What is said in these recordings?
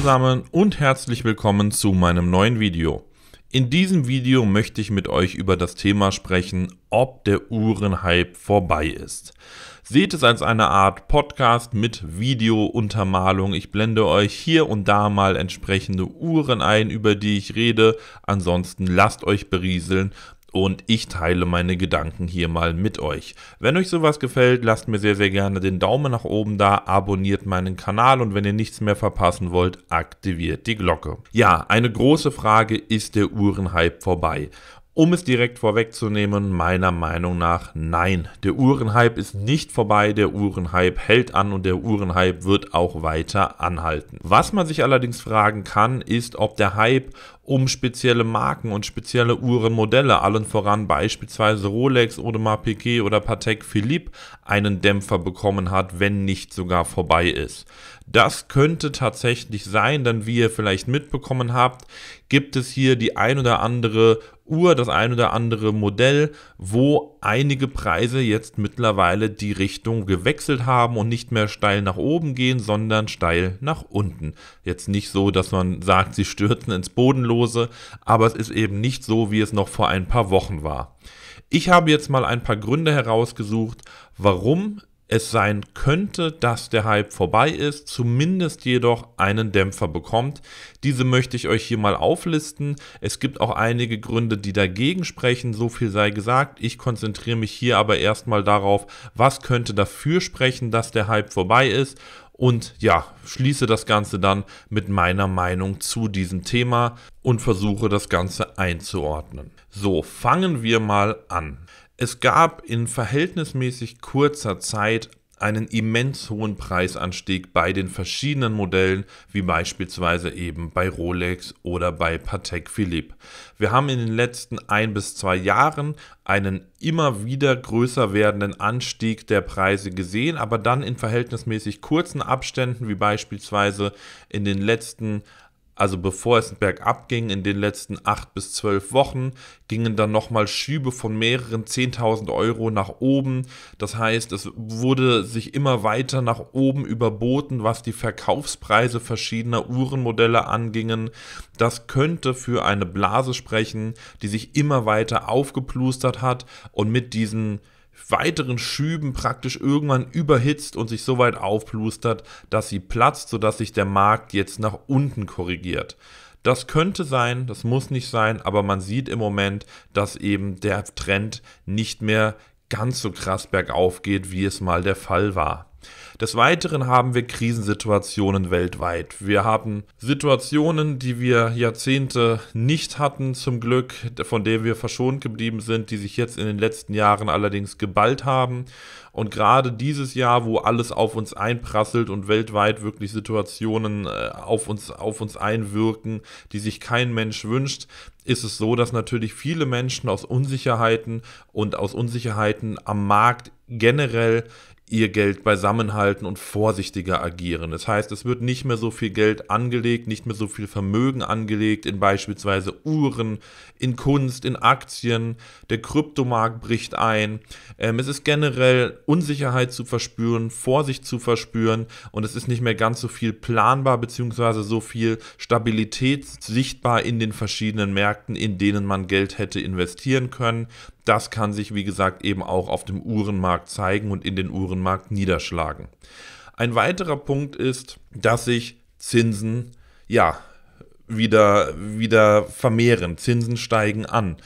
zusammen und herzlich willkommen zu meinem neuen Video. In diesem Video möchte ich mit euch über das Thema sprechen, ob der Uhrenhype vorbei ist. Seht es als eine Art Podcast mit Videountermalung. Ich blende euch hier und da mal entsprechende Uhren ein, über die ich rede. Ansonsten lasst euch berieseln und ich teile meine Gedanken hier mal mit euch. Wenn euch sowas gefällt, lasst mir sehr, sehr gerne den Daumen nach oben da, abonniert meinen Kanal und wenn ihr nichts mehr verpassen wollt, aktiviert die Glocke. Ja, eine große Frage, ist der Uhrenhype vorbei? Um es direkt vorwegzunehmen, meiner Meinung nach nein. Der Uhrenhype ist nicht vorbei, der Uhrenhype hält an und der Uhrenhype wird auch weiter anhalten. Was man sich allerdings fragen kann, ist, ob der Hype um spezielle Marken und spezielle Uhrenmodelle, allen voran beispielsweise Rolex, Audemars Piguet oder Patek Philippe, einen Dämpfer bekommen hat, wenn nicht sogar vorbei ist. Das könnte tatsächlich sein, denn wie ihr vielleicht mitbekommen habt, gibt es hier die ein oder andere Uhr das ein oder andere Modell, wo einige Preise jetzt mittlerweile die Richtung gewechselt haben und nicht mehr steil nach oben gehen, sondern steil nach unten. Jetzt nicht so, dass man sagt, sie stürzen ins Bodenlose, aber es ist eben nicht so, wie es noch vor ein paar Wochen war. Ich habe jetzt mal ein paar Gründe herausgesucht, warum es sein könnte, dass der Hype vorbei ist, zumindest jedoch einen Dämpfer bekommt. Diese möchte ich euch hier mal auflisten. Es gibt auch einige Gründe, die dagegen sprechen, so viel sei gesagt. Ich konzentriere mich hier aber erstmal darauf, was könnte dafür sprechen, dass der Hype vorbei ist. Und ja, schließe das Ganze dann mit meiner Meinung zu diesem Thema und versuche das Ganze einzuordnen. So, fangen wir mal an. Es gab in verhältnismäßig kurzer Zeit einen immens hohen Preisanstieg bei den verschiedenen Modellen, wie beispielsweise eben bei Rolex oder bei Patek Philippe. Wir haben in den letzten ein bis zwei Jahren einen immer wieder größer werdenden Anstieg der Preise gesehen, aber dann in verhältnismäßig kurzen Abständen, wie beispielsweise in den letzten also bevor es bergab ging, in den letzten 8 bis 12 Wochen gingen dann nochmal Schübe von mehreren 10.000 Euro nach oben. Das heißt, es wurde sich immer weiter nach oben überboten, was die Verkaufspreise verschiedener Uhrenmodelle angingen. Das könnte für eine Blase sprechen, die sich immer weiter aufgeplustert hat und mit diesen weiteren Schüben praktisch irgendwann überhitzt und sich so weit aufplustert, dass sie platzt, sodass sich der Markt jetzt nach unten korrigiert. Das könnte sein, das muss nicht sein, aber man sieht im Moment, dass eben der Trend nicht mehr ganz so krass bergauf geht, wie es mal der Fall war. Des Weiteren haben wir Krisensituationen weltweit. Wir haben Situationen, die wir Jahrzehnte nicht hatten, zum Glück, von denen wir verschont geblieben sind, die sich jetzt in den letzten Jahren allerdings geballt haben. Und gerade dieses Jahr, wo alles auf uns einprasselt und weltweit wirklich Situationen äh, auf, uns, auf uns einwirken, die sich kein Mensch wünscht, ist es so, dass natürlich viele Menschen aus Unsicherheiten und aus Unsicherheiten am Markt generell ihr Geld beisammenhalten und vorsichtiger agieren. Das heißt, es wird nicht mehr so viel Geld angelegt, nicht mehr so viel Vermögen angelegt in beispielsweise Uhren, in Kunst, in Aktien. Der Kryptomarkt bricht ein. Ähm, es ist generell Unsicherheit zu verspüren, Vorsicht zu verspüren und es ist nicht mehr ganz so viel planbar bzw. so viel Stabilität sichtbar in den verschiedenen Märkten, in denen man Geld hätte investieren können. Das kann sich, wie gesagt, eben auch auf dem Uhrenmarkt zeigen und in den Uhren anderen Markt niederschlagen. Ein weiterer Punkt ist, dass sich Zinsen ja wieder, wieder vermehren. Zinsen steigen an.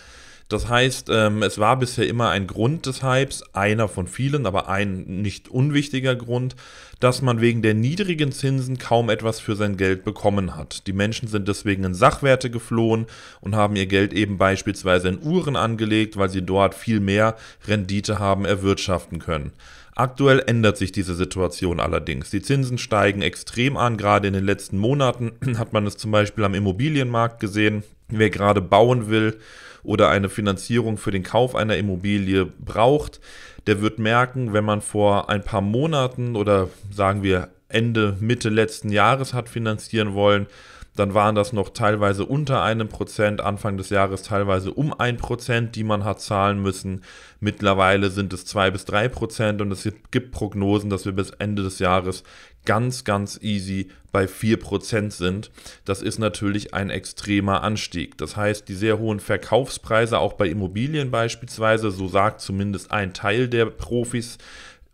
Das heißt, ähm, es war bisher immer ein Grund des Hypes, einer von vielen, aber ein nicht unwichtiger Grund, dass man wegen der niedrigen Zinsen kaum etwas für sein Geld bekommen hat. Die Menschen sind deswegen in Sachwerte geflohen und haben ihr Geld eben beispielsweise in Uhren angelegt, weil sie dort viel mehr Rendite haben erwirtschaften können. Aktuell ändert sich diese Situation allerdings. Die Zinsen steigen extrem an. Gerade in den letzten Monaten hat man es zum Beispiel am Immobilienmarkt gesehen. Wer gerade bauen will oder eine Finanzierung für den Kauf einer Immobilie braucht, der wird merken, wenn man vor ein paar Monaten oder sagen wir Ende, Mitte letzten Jahres hat finanzieren wollen, dann waren das noch teilweise unter einem Prozent, Anfang des Jahres teilweise um ein Prozent, die man hat zahlen müssen. Mittlerweile sind es zwei bis drei Prozent und es gibt Prognosen, dass wir bis Ende des Jahres ganz, ganz easy bei 4% sind. Das ist natürlich ein extremer Anstieg. Das heißt, die sehr hohen Verkaufspreise, auch bei Immobilien beispielsweise, so sagt zumindest ein Teil der Profis,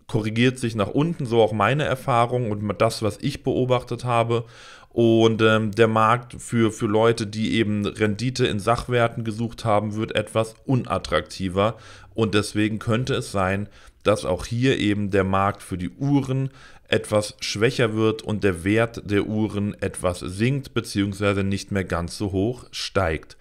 korrigiert sich nach unten, so auch meine Erfahrung und das, was ich beobachtet habe. Und ähm, der Markt für, für Leute, die eben Rendite in Sachwerten gesucht haben, wird etwas unattraktiver. Und deswegen könnte es sein, dass auch hier eben der Markt für die Uhren etwas schwächer wird und der Wert der Uhren etwas sinkt bzw. nicht mehr ganz so hoch steigt.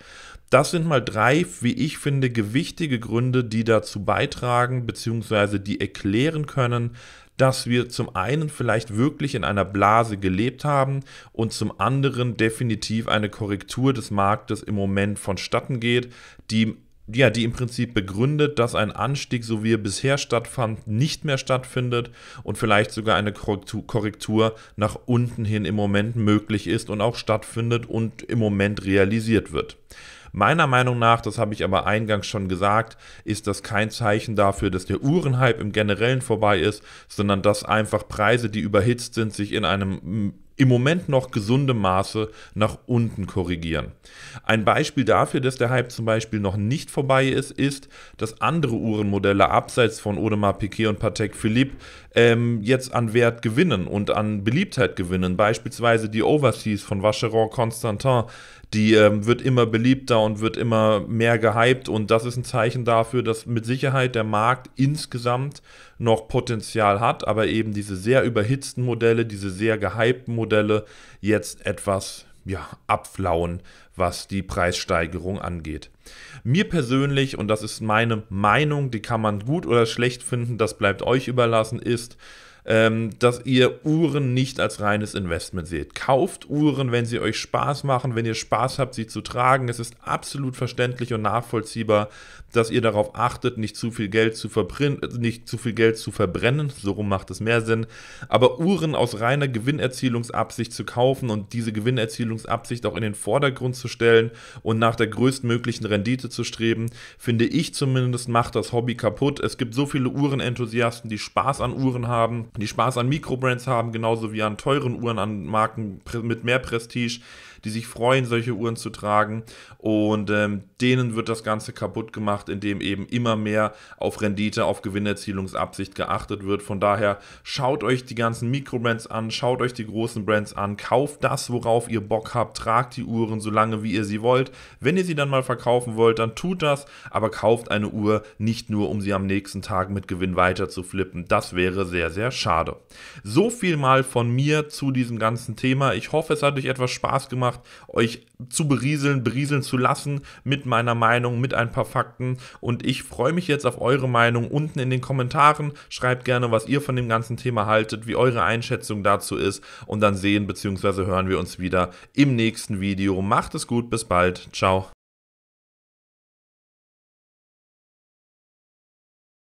Das sind mal drei, wie ich finde, gewichtige Gründe, die dazu beitragen bzw. die erklären können, dass wir zum einen vielleicht wirklich in einer Blase gelebt haben und zum anderen definitiv eine Korrektur des Marktes im Moment vonstatten geht, die ja, die im Prinzip begründet, dass ein Anstieg, so wie er bisher stattfand, nicht mehr stattfindet und vielleicht sogar eine Korrektur, Korrektur nach unten hin im Moment möglich ist und auch stattfindet und im Moment realisiert wird. Meiner Meinung nach, das habe ich aber eingangs schon gesagt, ist das kein Zeichen dafür, dass der Uhrenhype im Generellen vorbei ist, sondern dass einfach Preise, die überhitzt sind, sich in einem im Moment noch gesundem Maße nach unten korrigieren. Ein Beispiel dafür, dass der Hype zum Beispiel noch nicht vorbei ist, ist, dass andere Uhrenmodelle abseits von Audemars Piquet und Patek Philippe ähm, jetzt an Wert gewinnen und an Beliebtheit gewinnen. Beispielsweise die Overseas von Vacheron Constantin, die ähm, wird immer beliebter und wird immer mehr gehypt und das ist ein Zeichen dafür, dass mit Sicherheit der Markt insgesamt noch Potenzial hat, aber eben diese sehr überhitzten Modelle, diese sehr gehypten Modelle, Modelle jetzt etwas ja, abflauen, was die Preissteigerung angeht. Mir persönlich, und das ist meine Meinung, die kann man gut oder schlecht finden, das bleibt euch überlassen, ist, ähm, dass ihr Uhren nicht als reines Investment seht. Kauft Uhren, wenn sie euch Spaß machen, wenn ihr Spaß habt, sie zu tragen. Es ist absolut verständlich und nachvollziehbar, dass ihr darauf achtet, nicht zu viel Geld zu, nicht zu, viel Geld zu verbrennen. So rum macht es mehr Sinn. Aber Uhren aus reiner Gewinnerzielungsabsicht zu kaufen und diese Gewinnerzielungsabsicht auch in den Vordergrund zu stellen und nach der größtmöglichen Rendite zu streben, finde ich zumindest, macht das Hobby kaputt. Es gibt so viele Uhrenenthusiasten, die Spaß an Uhren haben, die Spaß an Mikrobrands haben, genauso wie an teuren Uhren, an Marken mit mehr Prestige, die sich freuen, solche Uhren zu tragen. Und ähm, denen wird das Ganze kaputt gemacht, indem eben immer mehr auf Rendite, auf Gewinnerzielungsabsicht geachtet wird. Von daher schaut euch die ganzen Mikrobrands an, schaut euch die großen Brands an, kauft das, worauf ihr Bock habt, tragt die Uhren so lange, wie ihr sie wollt. Wenn ihr sie dann mal verkaufen wollt, dann tut das, aber kauft eine Uhr nicht nur, um sie am nächsten Tag mit Gewinn weiter zu flippen. Das wäre sehr, sehr schade. So viel mal von mir zu diesem ganzen Thema. Ich hoffe, es hat euch etwas Spaß gemacht macht, euch zu berieseln, berieseln zu lassen mit meiner Meinung, mit ein paar Fakten. Und ich freue mich jetzt auf eure Meinung unten in den Kommentaren. Schreibt gerne, was ihr von dem ganzen Thema haltet, wie eure Einschätzung dazu ist. Und dann sehen bzw. hören wir uns wieder im nächsten Video. Macht es gut, bis bald. Ciao.